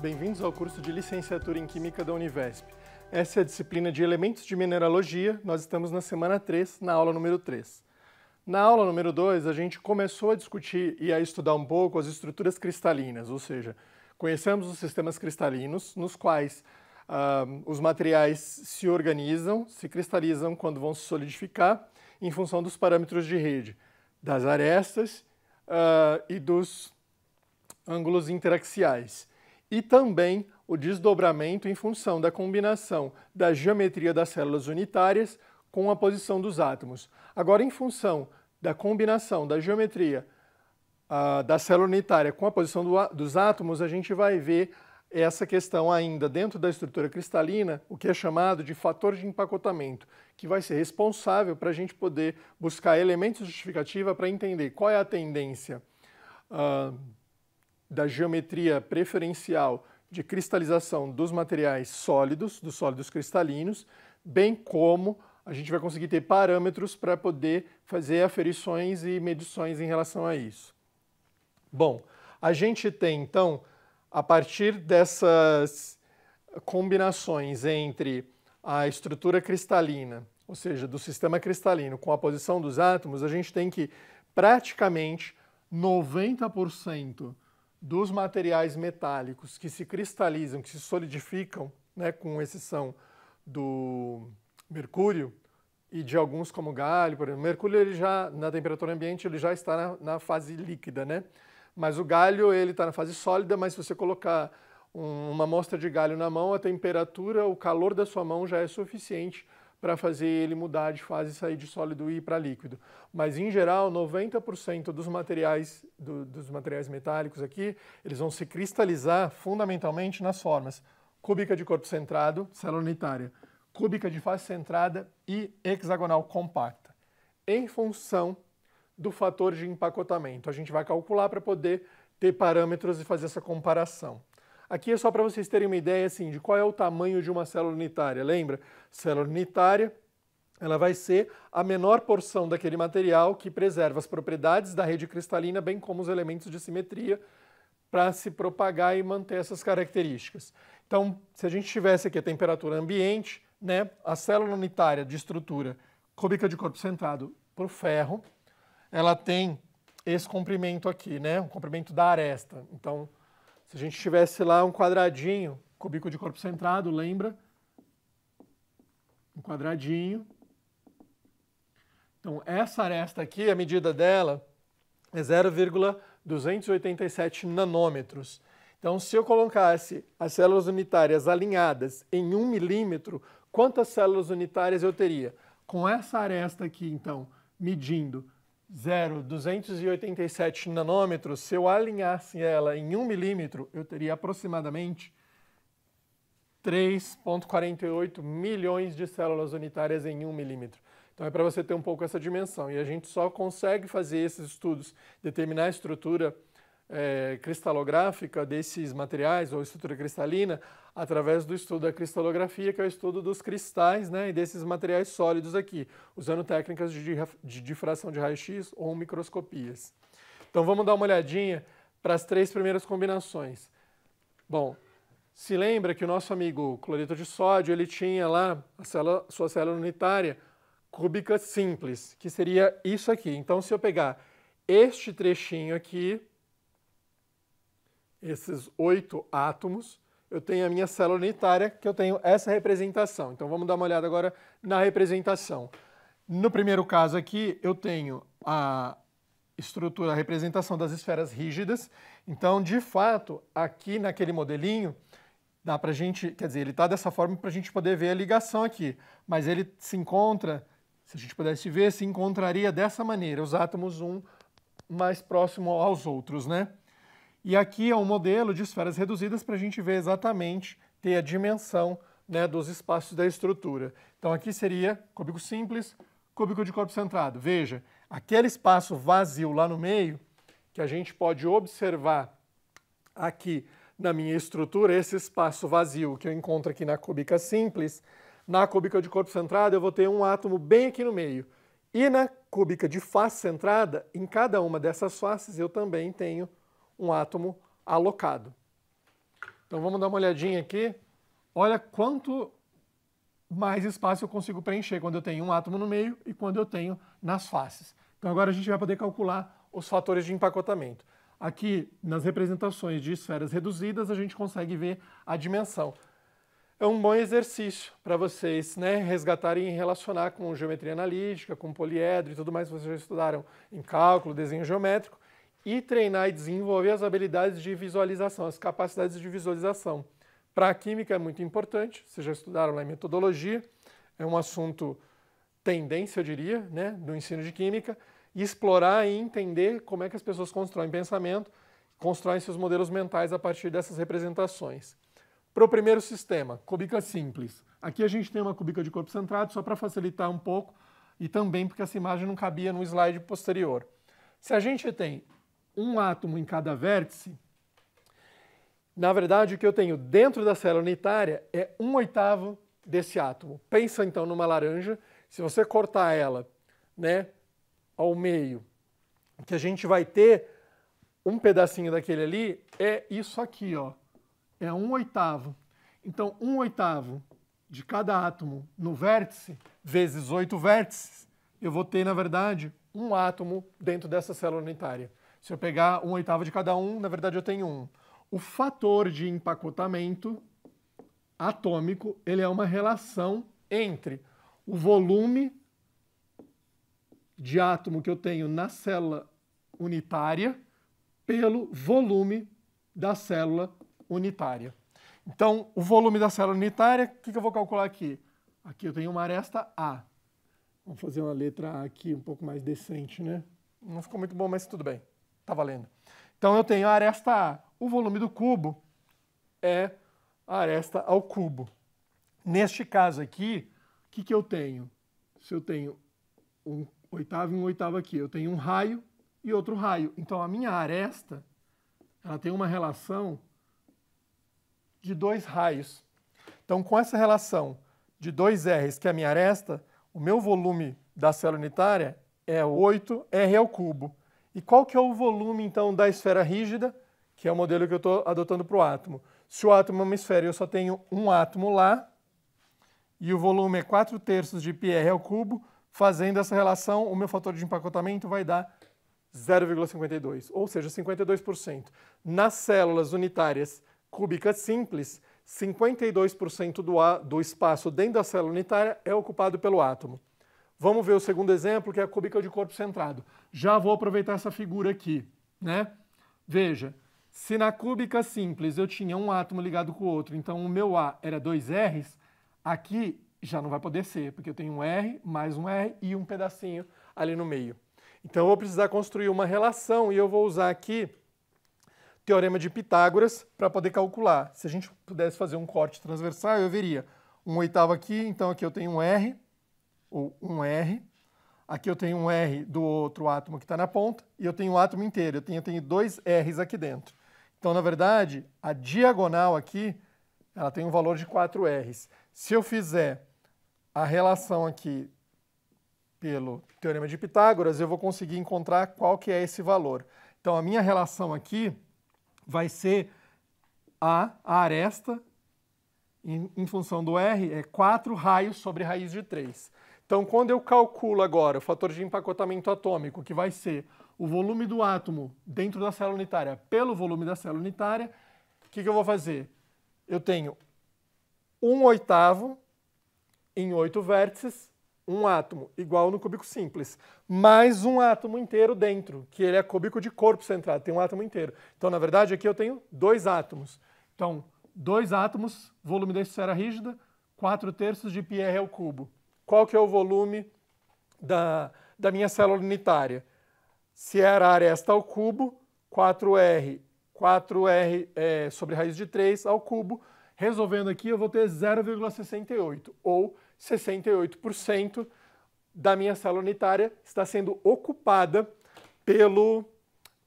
Bem-vindos ao curso de Licenciatura em Química da Univesp. Essa é a disciplina de Elementos de Mineralogia, nós estamos na semana 3, na aula número 3. Na aula número 2, a gente começou a discutir e a estudar um pouco as estruturas cristalinas, ou seja, conhecemos os sistemas cristalinos, nos quais ah, os materiais se organizam, se cristalizam quando vão se solidificar, em função dos parâmetros de rede, das arestas ah, e dos ângulos interaxiais e também o desdobramento em função da combinação da geometria das células unitárias com a posição dos átomos. Agora, em função da combinação da geometria uh, da célula unitária com a posição do, dos átomos, a gente vai ver essa questão ainda dentro da estrutura cristalina, o que é chamado de fator de empacotamento, que vai ser responsável para a gente poder buscar elementos justificativa para entender qual é a tendência. Uh, da geometria preferencial de cristalização dos materiais sólidos, dos sólidos cristalinos, bem como a gente vai conseguir ter parâmetros para poder fazer aferições e medições em relação a isso. Bom, a gente tem então, a partir dessas combinações entre a estrutura cristalina, ou seja, do sistema cristalino, com a posição dos átomos, a gente tem que praticamente 90% dos materiais metálicos que se cristalizam, que se solidificam, né, com exceção do mercúrio e de alguns como galho, por exemplo. O mercúrio ele já na temperatura ambiente ele já está na, na fase líquida, né? Mas o galho ele está na fase sólida, mas se você colocar um, uma amostra de galho na mão, a temperatura, o calor da sua mão já é suficiente para fazer ele mudar de fase e sair de sólido e ir para líquido. Mas, em geral, 90% dos materiais, do, dos materiais metálicos aqui, eles vão se cristalizar fundamentalmente nas formas cúbica de corpo centrado, célula unitária, cúbica de face centrada e hexagonal compacta. Em função do fator de empacotamento, a gente vai calcular para poder ter parâmetros e fazer essa comparação. Aqui é só para vocês terem uma ideia assim, de qual é o tamanho de uma célula unitária. Lembra? Célula unitária ela vai ser a menor porção daquele material que preserva as propriedades da rede cristalina, bem como os elementos de simetria, para se propagar e manter essas características. Então, se a gente tivesse aqui a temperatura ambiente, né, a célula unitária de estrutura cúbica de corpo centrado por ferro, ela tem esse comprimento aqui, né, o comprimento da aresta. Então, se a gente tivesse lá um quadradinho, cúbico de corpo centrado, lembra? Um quadradinho. Então, essa aresta aqui, a medida dela é 0,287 nanômetros. Então, se eu colocasse as células unitárias alinhadas em um milímetro, quantas células unitárias eu teria? Com essa aresta aqui, então, medindo 0, 287 nanômetros, se eu alinhasse ela em 1 milímetro, eu teria aproximadamente 3,48 milhões de células unitárias em 1 milímetro. Então é para você ter um pouco essa dimensão. E a gente só consegue fazer esses estudos, determinar a estrutura é, cristalográfica desses materiais ou estrutura cristalina através do estudo da cristalografia, que é o estudo dos cristais né, e desses materiais sólidos aqui, usando técnicas de, de difração de raio-x ou microscopias. Então vamos dar uma olhadinha para as três primeiras combinações. Bom, se lembra que o nosso amigo cloreto de sódio, ele tinha lá a célula, sua célula unitária cúbica simples, que seria isso aqui. Então se eu pegar este trechinho aqui, esses oito átomos, eu tenho a minha célula unitária, que eu tenho essa representação. Então vamos dar uma olhada agora na representação. No primeiro caso aqui, eu tenho a estrutura, a representação das esferas rígidas. Então, de fato, aqui naquele modelinho, dá para a gente, quer dizer, ele está dessa forma para a gente poder ver a ligação aqui, mas ele se encontra, se a gente pudesse ver, se encontraria dessa maneira, os átomos um mais próximo aos outros, né? E aqui é um modelo de esferas reduzidas para a gente ver exatamente, ter a dimensão né, dos espaços da estrutura. Então aqui seria cúbico simples, cúbico de corpo centrado. Veja, aquele espaço vazio lá no meio, que a gente pode observar aqui na minha estrutura, esse espaço vazio que eu encontro aqui na cúbica simples, na cúbica de corpo centrado eu vou ter um átomo bem aqui no meio. E na cúbica de face centrada, em cada uma dessas faces eu também tenho um átomo alocado. Então vamos dar uma olhadinha aqui. Olha quanto mais espaço eu consigo preencher quando eu tenho um átomo no meio e quando eu tenho nas faces. Então agora a gente vai poder calcular os fatores de empacotamento. Aqui nas representações de esferas reduzidas a gente consegue ver a dimensão. É um bom exercício para vocês né, resgatarem e relacionar com geometria analítica, com poliedro e tudo mais que vocês já estudaram em cálculo, desenho geométrico e treinar e desenvolver as habilidades de visualização, as capacidades de visualização. Para a química é muito importante, vocês já estudaram lá em metodologia, é um assunto tendência, eu diria, né, do ensino de química, explorar e entender como é que as pessoas constroem pensamento, constroem seus modelos mentais a partir dessas representações. Para o primeiro sistema, cubica simples. Aqui a gente tem uma cubica de corpo centrado, só para facilitar um pouco, e também porque essa imagem não cabia no slide posterior. Se a gente tem um átomo em cada vértice, na verdade o que eu tenho dentro da célula unitária é um oitavo desse átomo. Pensa então numa laranja, se você cortar ela né, ao meio, que a gente vai ter um pedacinho daquele ali é isso aqui, ó. É um oitavo. Então, um oitavo de cada átomo no vértice, vezes oito vértices, eu vou ter, na verdade, um átomo dentro dessa célula unitária. Se eu pegar um oitavo de cada um, na verdade eu tenho um. O fator de empacotamento atômico, ele é uma relação entre o volume de átomo que eu tenho na célula unitária pelo volume da célula unitária. Então, o volume da célula unitária, o que, que eu vou calcular aqui? Aqui eu tenho uma aresta A. Vamos fazer uma letra A aqui um pouco mais decente, né? Não ficou muito bom, mas tudo bem. Tá valendo. Então eu tenho a aresta A. O volume do cubo é a aresta ao cubo. Neste caso aqui, o que, que eu tenho? Se eu tenho um oitavo e um oitavo aqui, eu tenho um raio e outro raio. Então a minha aresta ela tem uma relação de dois raios. Então com essa relação de dois R's, que é a minha aresta, o meu volume da célula unitária é 8R ao cubo. E qual que é o volume, então, da esfera rígida, que é o modelo que eu estou adotando para o átomo? Se o átomo é uma esfera e eu só tenho um átomo lá, e o volume é 4 terços de πr ao cubo, fazendo essa relação, o meu fator de empacotamento vai dar 0,52, ou seja, 52%. Nas células unitárias cúbicas simples, 52% do, do espaço dentro da célula unitária é ocupado pelo átomo. Vamos ver o segundo exemplo, que é a cúbica de corpo centrado. Já vou aproveitar essa figura aqui, né? Veja, se na cúbica simples eu tinha um átomo ligado com o outro, então o meu A era dois R's, aqui já não vai poder ser, porque eu tenho um R, mais um R e um pedacinho ali no meio. Então eu vou precisar construir uma relação e eu vou usar aqui o teorema de Pitágoras para poder calcular. Se a gente pudesse fazer um corte transversal, eu veria um oitavo aqui, então aqui eu tenho um R, ou um R. Aqui eu tenho um R do outro átomo que está na ponta e eu tenho um átomo inteiro. Eu tenho, eu tenho dois R's aqui dentro. Então, na verdade, a diagonal aqui ela tem um valor de 4 R's. Se eu fizer a relação aqui pelo Teorema de Pitágoras, eu vou conseguir encontrar qual que é esse valor. Então, a minha relação aqui vai ser a, a aresta, em, em função do R, é 4 raios sobre raiz de 3. Então, quando eu calculo agora o fator de empacotamento atômico, que vai ser o volume do átomo dentro da célula unitária pelo volume da célula unitária, o que, que eu vou fazer? Eu tenho um oitavo em oito vértices, um átomo igual no cúbico simples, mais um átomo inteiro dentro, que ele é cúbico de corpo centrado, tem um átomo inteiro. Então, na verdade, aqui eu tenho dois átomos. Então, dois átomos, volume da esfera rígida, 4 terços de πr ao cubo qual que é o volume da, da minha célula unitária. Se é era esta ao cubo, 4R, 4R é, sobre raiz de 3 ao cubo, resolvendo aqui eu vou ter 0,68, ou 68% da minha célula unitária está sendo ocupada pelo,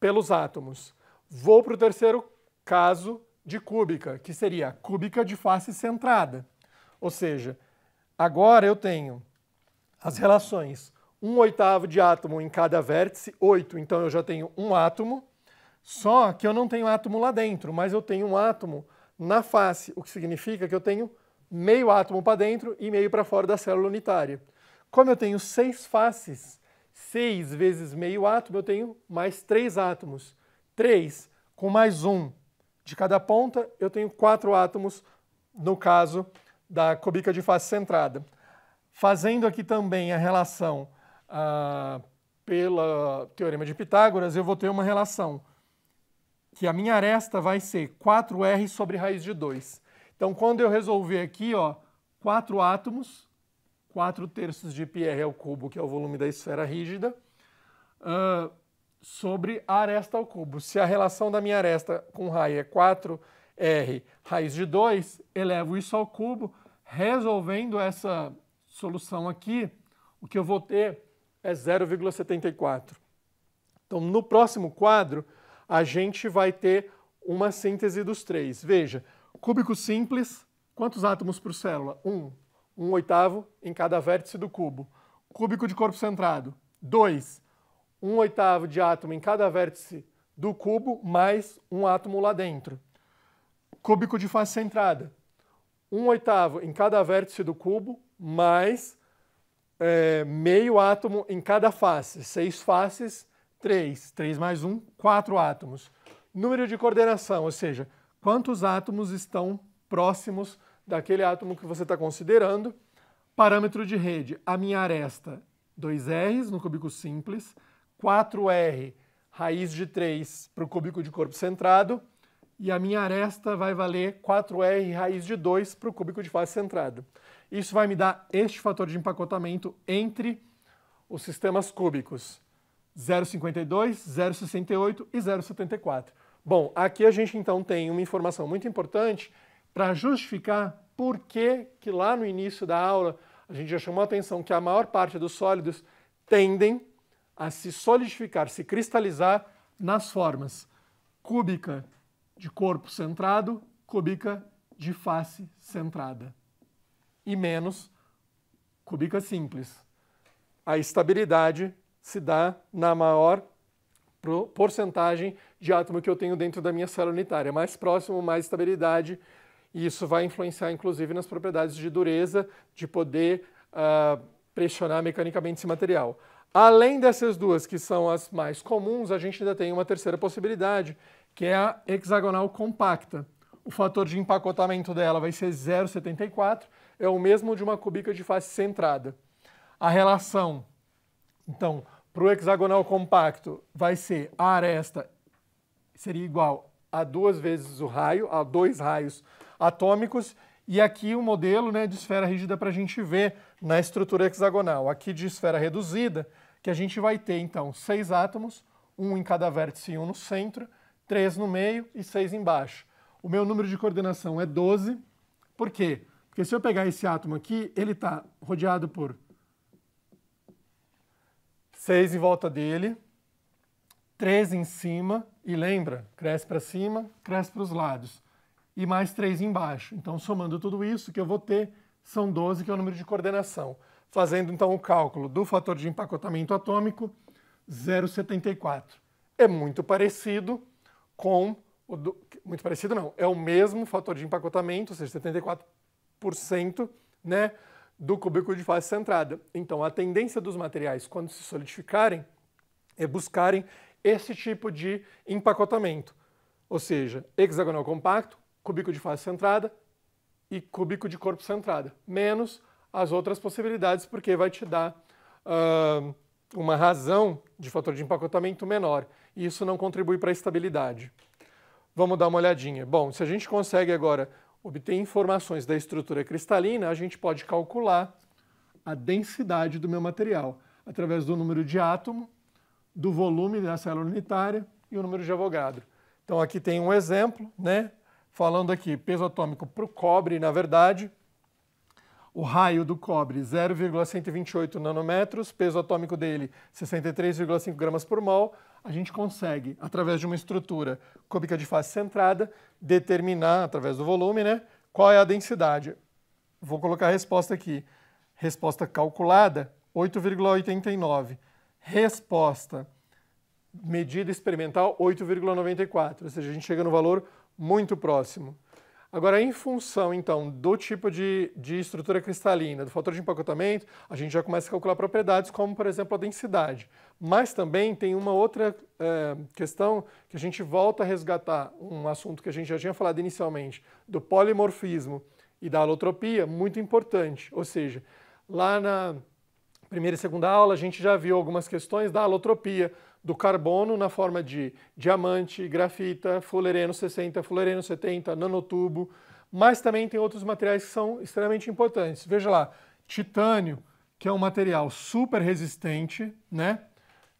pelos átomos. Vou para o terceiro caso de cúbica, que seria a cúbica de face centrada. Ou seja, Agora eu tenho as relações um oitavo de átomo em cada vértice, 8, então eu já tenho um átomo, só que eu não tenho átomo lá dentro, mas eu tenho um átomo na face, o que significa que eu tenho meio átomo para dentro e meio para fora da célula unitária. Como eu tenho seis faces, 6 vezes meio átomo, eu tenho mais três átomos. 3 com mais um de cada ponta, eu tenho quatro átomos, no caso, da cubica de face centrada. Fazendo aqui também a relação ah, pelo teorema de Pitágoras, eu vou ter uma relação que a minha aresta vai ser 4R sobre raiz de 2. Então, quando eu resolver aqui, ó, 4 átomos, 4 terços de πr ao cubo, que é o volume da esfera rígida, uh, sobre a aresta ao cubo. Se a relação da minha aresta com raio é 4 r raiz de 2, elevo isso ao cubo, resolvendo essa solução aqui, o que eu vou ter é 0,74. Então, no próximo quadro, a gente vai ter uma síntese dos três. Veja, cúbico simples, quantos átomos por célula? 1. Um. um oitavo em cada vértice do cubo. Cúbico de corpo centrado, 2. Um oitavo de átomo em cada vértice do cubo, mais um átomo lá dentro cúbico de face centrada. Um oitavo em cada vértice do cubo, mais é, meio átomo em cada face. Seis faces, três. Três mais um, quatro átomos. Número de coordenação, ou seja, quantos átomos estão próximos daquele átomo que você está considerando. Parâmetro de rede, a minha aresta, 2R's no cúbico simples, 4R, raiz de 3 para o cúbico de corpo centrado, e a minha aresta vai valer 4R raiz de 2 para o cúbico de face centrado. Isso vai me dar este fator de empacotamento entre os sistemas cúbicos 0,52, 0,68 e 0,74. Bom, aqui a gente então tem uma informação muito importante para justificar por que, que lá no início da aula a gente já chamou a atenção que a maior parte dos sólidos tendem a se solidificar, se cristalizar nas formas cúbica de corpo centrado, cubica de face centrada. E menos cubica simples. A estabilidade se dá na maior porcentagem de átomo que eu tenho dentro da minha célula unitária. Mais próximo, mais estabilidade. E isso vai influenciar, inclusive, nas propriedades de dureza, de poder uh, pressionar mecanicamente esse material. Além dessas duas, que são as mais comuns, a gente ainda tem uma terceira possibilidade, que é a hexagonal compacta. O fator de empacotamento dela vai ser 0,74, é o mesmo de uma cúbica de face centrada. A relação, então, para o hexagonal compacto vai ser a aresta seria igual a duas vezes o raio, a dois raios atômicos, e aqui o modelo né, de esfera rígida para a gente ver na estrutura hexagonal. Aqui de esfera reduzida, que a gente vai ter então seis átomos, um em cada vértice e um no centro, 3 no meio e 6 embaixo. O meu número de coordenação é 12. Por quê? Porque se eu pegar esse átomo aqui, ele está rodeado por 6 em volta dele, 3 em cima, e lembra, cresce para cima, cresce para os lados, e mais 3 embaixo. Então, somando tudo isso, que eu vou ter são 12, que é o número de coordenação. Fazendo então o cálculo do fator de empacotamento atômico, 0,74. É muito parecido com o do, muito parecido não, é o mesmo fator de empacotamento, ou seja, 74%, né, do cubículo de face centrada. Então, a tendência dos materiais quando se solidificarem é buscarem esse tipo de empacotamento, ou seja, hexagonal compacto, cubículo de face centrada e cubículo de corpo centrada, menos as outras possibilidades, porque vai te dar uh, uma razão de fator de empacotamento menor e isso não contribui para a estabilidade. Vamos dar uma olhadinha. Bom, se a gente consegue agora obter informações da estrutura cristalina, a gente pode calcular a densidade do meu material através do número de átomo, do volume da célula unitária e o número de Avogadro. Então aqui tem um exemplo, né? Falando aqui, peso atômico para o cobre, na verdade, o raio do cobre 0,128 nanômetros, peso atômico dele 63,5 gramas por mol, a gente consegue, através de uma estrutura cúbica de face centrada, determinar, através do volume, né, qual é a densidade. Vou colocar a resposta aqui. Resposta calculada, 8,89. Resposta medida experimental, 8,94. Ou seja, a gente chega no valor muito próximo. Agora, em função, então, do tipo de, de estrutura cristalina, do fator de empacotamento, a gente já começa a calcular propriedades como, por exemplo, a densidade. Mas também tem uma outra é, questão que a gente volta a resgatar um assunto que a gente já tinha falado inicialmente, do polimorfismo e da alotropia, muito importante. Ou seja, lá na primeira e segunda aula a gente já viu algumas questões da alotropia, do carbono na forma de diamante, grafita, fulereno 60, fulereno 70, nanotubo, mas também tem outros materiais que são extremamente importantes. Veja lá, titânio, que é um material super resistente, né?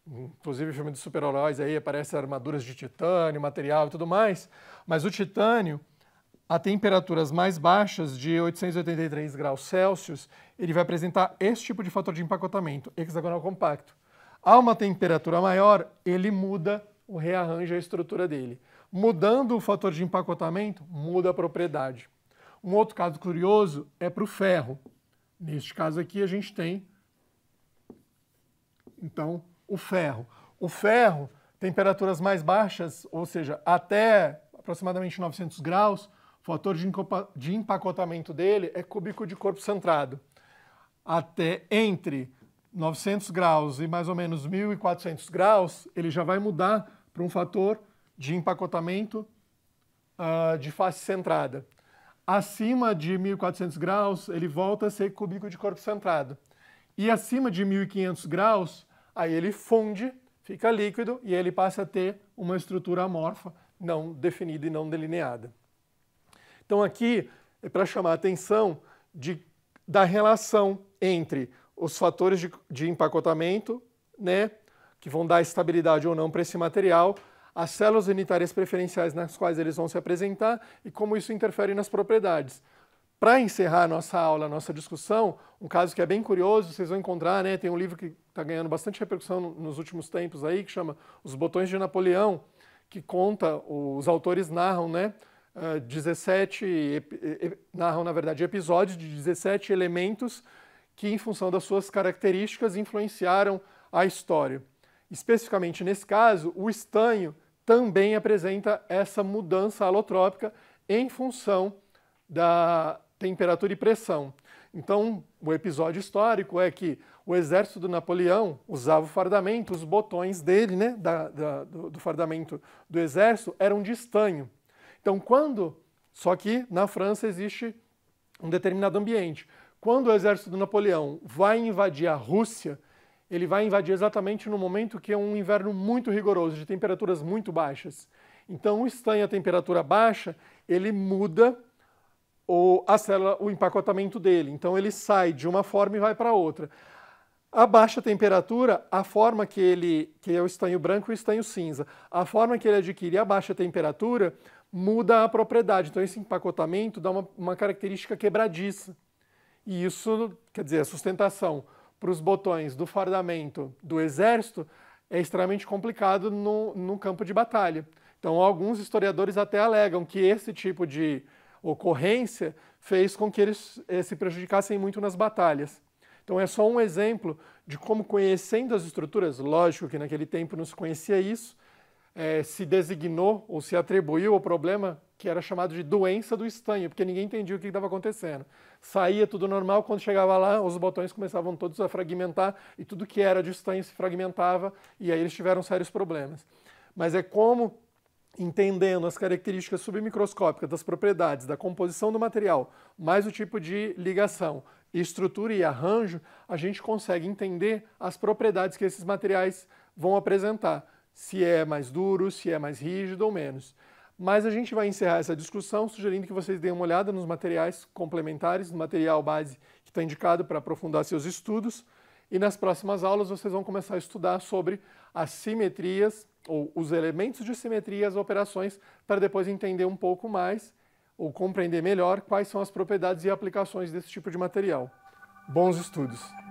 Inclusive, filme de super-heróis aí aparecem armaduras de titânio, material e tudo mais. Mas o titânio, a temperaturas mais baixas, de 883 graus Celsius, ele vai apresentar esse tipo de fator de empacotamento, hexagonal compacto. A uma temperatura maior, ele muda, o rearranja a estrutura dele. Mudando o fator de empacotamento, muda a propriedade. Um outro caso curioso é para o ferro. Neste caso aqui, a gente tem, então, o ferro. O ferro, temperaturas mais baixas, ou seja, até aproximadamente 900 graus, o fator de empacotamento dele é cúbico de corpo centrado. Até entre 900 graus e mais ou menos 1.400 graus, ele já vai mudar para um fator de empacotamento uh, de face centrada. Acima de 1.400 graus, ele volta a ser cúbico de corpo centrado. E acima de 1.500 graus, aí ele funde, fica líquido e ele passa a ter uma estrutura amorfa não definida e não delineada. Então aqui é para chamar a atenção de, da relação entre os fatores de, de empacotamento, né, que vão dar estabilidade ou não para esse material, as células unitárias preferenciais nas quais eles vão se apresentar e como isso interfere nas propriedades. Para encerrar nossa aula, nossa discussão, um caso que é bem curioso, vocês vão encontrar, né, tem um livro que está ganhando bastante repercussão nos últimos tempos aí, que chama Os Botões de Napoleão, que conta, os autores narram, né, 17, eh, eh, eh, narram na verdade episódios de 17 elementos que, em função das suas características, influenciaram a história. Especificamente nesse caso, o estanho também apresenta essa mudança alotrópica em função da temperatura e pressão. Então, o episódio histórico é que o exército do Napoleão usava o fardamento, os botões dele, né, da, da, do, do, fardamento do exército, eram de estanho. Então, quando. Só que na França existe um determinado ambiente. Quando o exército do Napoleão vai invadir a Rússia, ele vai invadir exatamente no momento que é um inverno muito rigoroso, de temperaturas muito baixas. Então, o estanho a temperatura baixa, ele muda o, a célula, o empacotamento dele. Então, ele sai de uma forma e vai para outra. A baixa temperatura, a forma que ele, que é o estanho branco e o estanho cinza, a forma que ele adquire a baixa temperatura muda a propriedade. Então, esse empacotamento dá uma, uma característica quebradiça. E isso, quer dizer, a sustentação para os botões do fardamento do exército é extremamente complicado no, no campo de batalha. Então, alguns historiadores até alegam que esse tipo de ocorrência fez com que eles eh, se prejudicassem muito nas batalhas. Então, é só um exemplo de como, conhecendo as estruturas, lógico que naquele tempo não se conhecia isso, é, se designou ou se atribuiu ao problema que era chamado de doença do estanho, porque ninguém entendia o que estava acontecendo. Saía tudo normal, quando chegava lá, os botões começavam todos a fragmentar e tudo que era de estanho se fragmentava e aí eles tiveram sérios problemas. Mas é como entendendo as características submicroscópicas das propriedades, da composição do material, mais o tipo de ligação, estrutura e arranjo, a gente consegue entender as propriedades que esses materiais vão apresentar se é mais duro, se é mais rígido ou menos. Mas a gente vai encerrar essa discussão sugerindo que vocês deem uma olhada nos materiais complementares, no material base que está indicado para aprofundar seus estudos. E nas próximas aulas vocês vão começar a estudar sobre as simetrias ou os elementos de simetria, as operações, para depois entender um pouco mais ou compreender melhor quais são as propriedades e aplicações desse tipo de material. Bons estudos!